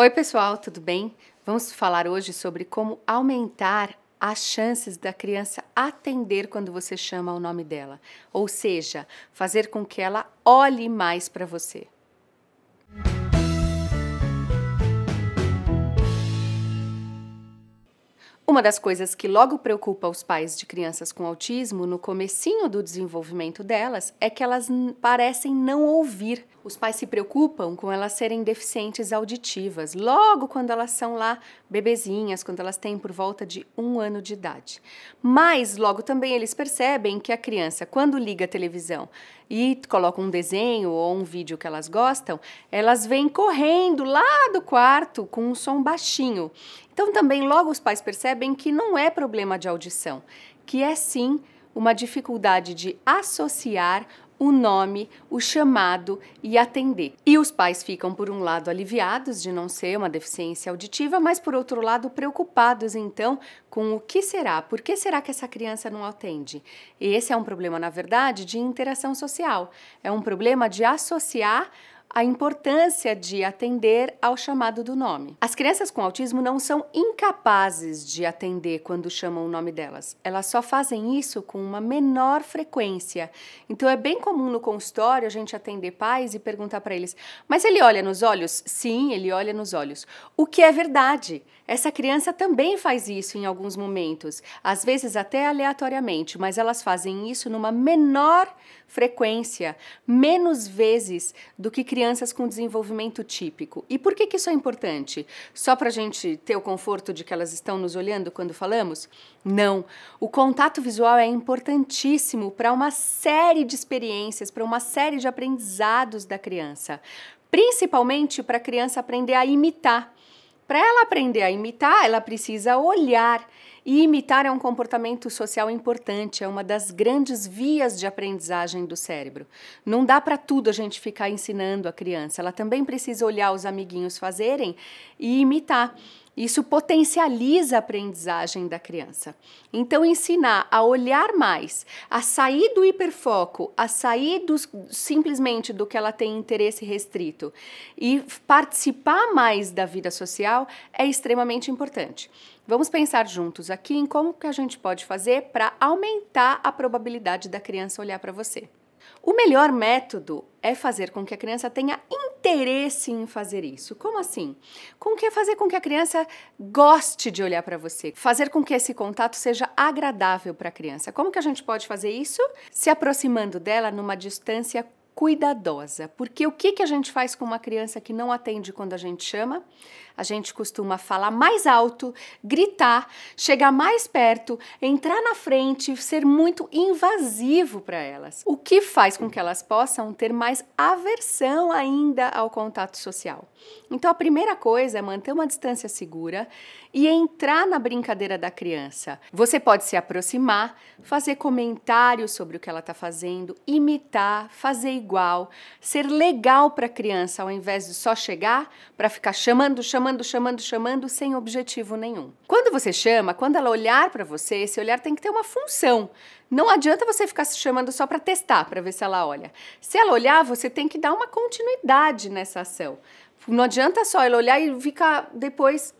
Oi, pessoal, tudo bem? Vamos falar hoje sobre como aumentar as chances da criança atender quando você chama o nome dela, ou seja, fazer com que ela olhe mais para você. Uma das coisas que logo preocupa os pais de crianças com autismo no comecinho do desenvolvimento delas é que elas parecem não ouvir os pais se preocupam com elas serem deficientes auditivas logo quando elas são lá bebezinhas, quando elas têm por volta de um ano de idade. Mas logo também eles percebem que a criança, quando liga a televisão e coloca um desenho ou um vídeo que elas gostam, elas vêm correndo lá do quarto com um som baixinho. Então também logo os pais percebem que não é problema de audição, que é sim uma dificuldade de associar o nome, o chamado e atender. E os pais ficam, por um lado, aliviados de não ser uma deficiência auditiva, mas, por outro lado, preocupados então com o que será, por que será que essa criança não atende? E esse é um problema, na verdade, de interação social, é um problema de associar a importância de atender ao chamado do nome. As crianças com autismo não são incapazes de atender quando chamam o nome delas. Elas só fazem isso com uma menor frequência. Então é bem comum no consultório a gente atender pais e perguntar para eles: "Mas ele olha nos olhos?" Sim, ele olha nos olhos. O que é verdade? Essa criança também faz isso em alguns momentos, às vezes até aleatoriamente, mas elas fazem isso numa menor frequência, menos vezes do que crianças com desenvolvimento típico. E por que, que isso é importante? Só para a gente ter o conforto de que elas estão nos olhando quando falamos? Não. O contato visual é importantíssimo para uma série de experiências, para uma série de aprendizados da criança. Principalmente para a criança aprender a imitar. Para ela aprender a imitar, ela precisa olhar. E imitar é um comportamento social importante, é uma das grandes vias de aprendizagem do cérebro. Não dá para tudo a gente ficar ensinando a criança, ela também precisa olhar os amiguinhos fazerem e imitar. Isso potencializa a aprendizagem da criança. Então, ensinar a olhar mais, a sair do hiperfoco, a sair simplesmente do que ela tem interesse restrito e participar mais da vida social é extremamente importante. Vamos pensar juntos aqui em como que a gente pode fazer para aumentar a probabilidade da criança olhar para você. O melhor método é fazer com que a criança tenha interesse em fazer isso. Como assim? Com que fazer com que a criança goste de olhar para você, fazer com que esse contato seja agradável para a criança. Como que a gente pode fazer isso? Se aproximando dela numa distância cuidadosa, porque o que, que a gente faz com uma criança que não atende quando a gente chama? A gente costuma falar mais alto, gritar, chegar mais perto, entrar na frente, ser muito invasivo para elas, o que faz com que elas possam ter mais aversão ainda ao contato social. Então a primeira coisa é manter uma distância segura e entrar na brincadeira da criança. Você pode se aproximar, fazer comentários sobre o que ela está fazendo, imitar, fazer igual igual, ser legal para a criança ao invés de só chegar para ficar chamando, chamando, chamando, chamando sem objetivo nenhum. Quando você chama, quando ela olhar para você, esse olhar tem que ter uma função. Não adianta você ficar se chamando só para testar, para ver se ela olha. Se ela olhar, você tem que dar uma continuidade nessa ação. Não adianta só ela olhar e ficar depois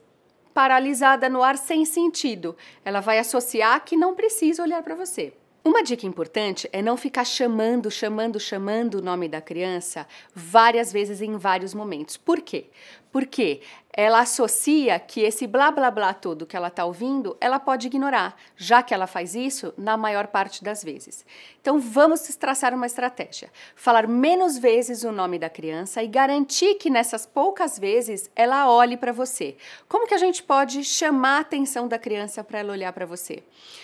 paralisada no ar sem sentido. Ela vai associar que não precisa olhar para você. Uma dica importante é não ficar chamando, chamando, chamando o nome da criança várias vezes em vários momentos. Por quê? Porque ela associa que esse blá blá blá todo que ela está ouvindo, ela pode ignorar, já que ela faz isso na maior parte das vezes. Então vamos traçar uma estratégia. Falar menos vezes o nome da criança e garantir que nessas poucas vezes ela olhe para você. Como que a gente pode chamar a atenção da criança para ela olhar para você?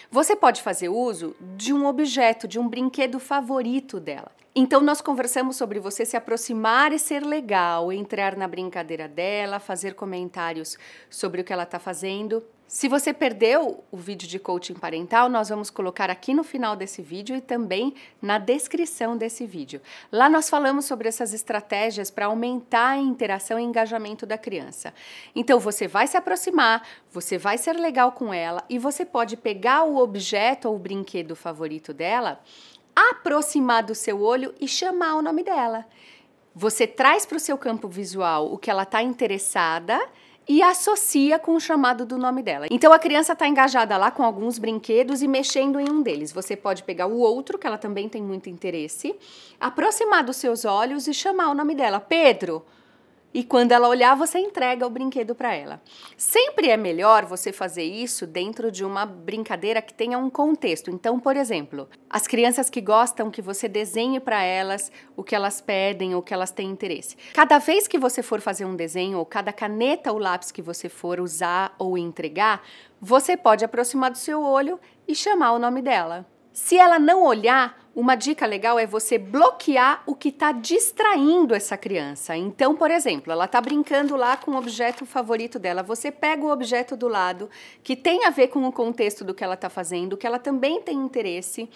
Você pode fazer uso de um objeto, de um brinquedo favorito dela. Então nós conversamos sobre você se aproximar e ser legal, entrar na brincadeira dela, fazer comentários sobre o que ela está fazendo. Se você perdeu o vídeo de coaching parental, nós vamos colocar aqui no final desse vídeo e também na descrição desse vídeo. Lá nós falamos sobre essas estratégias para aumentar a interação e engajamento da criança. Então você vai se aproximar, você vai ser legal com ela e você pode pegar o objeto ou o brinquedo favorito dela aproximar do seu olho e chamar o nome dela. Você traz para o seu campo visual o que ela está interessada e associa com o chamado do nome dela. Então a criança está engajada lá com alguns brinquedos e mexendo em um deles. Você pode pegar o outro, que ela também tem muito interesse, aproximar dos seus olhos e chamar o nome dela. Pedro, e quando ela olhar, você entrega o brinquedo para ela. Sempre é melhor você fazer isso dentro de uma brincadeira que tenha um contexto. Então, por exemplo, as crianças que gostam que você desenhe para elas o que elas pedem ou que elas têm interesse. Cada vez que você for fazer um desenho, ou cada caneta ou lápis que você for usar ou entregar, você pode aproximar do seu olho e chamar o nome dela. Se ela não olhar, uma dica legal é você bloquear o que está distraindo essa criança. Então, por exemplo, ela está brincando lá com o objeto favorito dela. Você pega o objeto do lado, que tem a ver com o contexto do que ela está fazendo, que ela também tem interesse,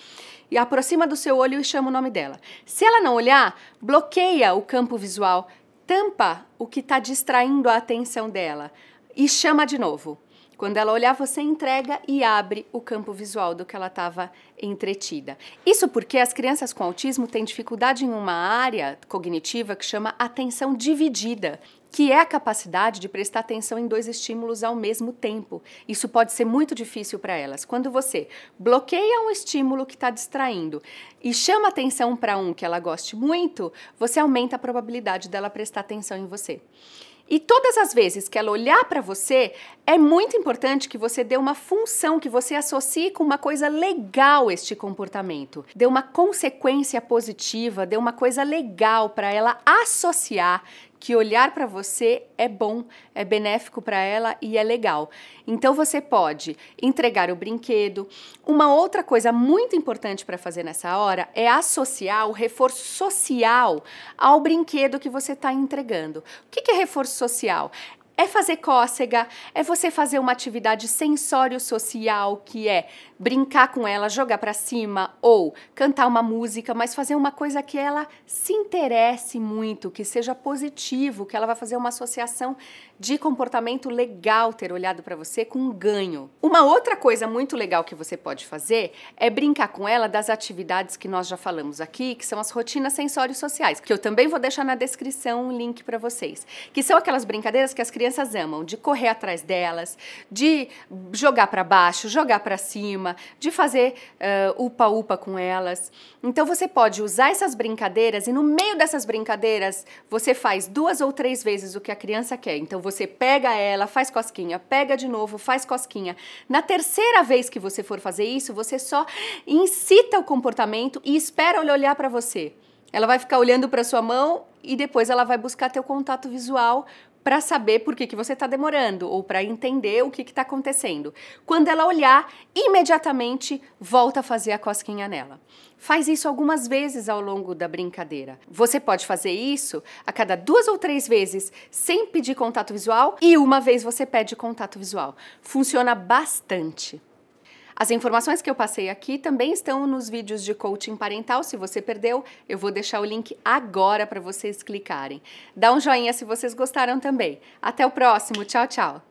e aproxima do seu olho e chama o nome dela. Se ela não olhar, bloqueia o campo visual, tampa o que está distraindo a atenção dela e chama de novo. Quando ela olhar, você entrega e abre o campo visual do que ela estava entretida. Isso porque as crianças com autismo têm dificuldade em uma área cognitiva que chama atenção dividida que é a capacidade de prestar atenção em dois estímulos ao mesmo tempo. Isso pode ser muito difícil para elas. Quando você bloqueia um estímulo que está distraindo e chama atenção para um que ela goste muito, você aumenta a probabilidade dela prestar atenção em você. E todas as vezes que ela olhar para você, é muito importante que você dê uma função, que você associe com uma coisa legal este comportamento. Dê uma consequência positiva, dê uma coisa legal para ela associar que olhar para você é bom, é benéfico para ela e é legal. Então você pode entregar o brinquedo. Uma outra coisa muito importante para fazer nessa hora é associar o reforço social ao brinquedo que você está entregando. O que é reforço social? é fazer cócega, é você fazer uma atividade sensório social que é brincar com ela, jogar para cima ou cantar uma música, mas fazer uma coisa que ela se interesse muito, que seja positivo, que ela vai fazer uma associação de comportamento legal ter olhado para você com um ganho. Uma outra coisa muito legal que você pode fazer é brincar com ela das atividades que nós já falamos aqui, que são as rotinas sensório sociais, que eu também vou deixar na descrição um link para vocês, que são aquelas brincadeiras que as crianças amam, de correr atrás delas, de jogar para baixo, jogar para cima, forma de fazer eh, upa-upa uh, com elas. Então você pode usar essas brincadeiras e no meio dessas brincadeiras você faz duas ou três vezes o que a criança quer. Então você pega ela, faz cosquinha, pega de novo, faz cosquinha. Na terceira vez que você for fazer isso, você só incita o comportamento e espera ela olhar para você. Ela vai ficar olhando para sua mão e depois ela vai buscar teu contato visual para saber por que, que você está demorando ou para entender o que está acontecendo. Quando ela olhar, imediatamente volta a fazer a cosquinha nela. Faz isso algumas vezes ao longo da brincadeira. Você pode fazer isso a cada duas ou três vezes sem pedir contato visual e uma vez você pede contato visual. Funciona bastante. As informações que eu passei aqui também estão nos vídeos de coaching parental. Se você perdeu, eu vou deixar o link agora para vocês clicarem. Dá um joinha se vocês gostaram também. Até o próximo. Tchau, tchau.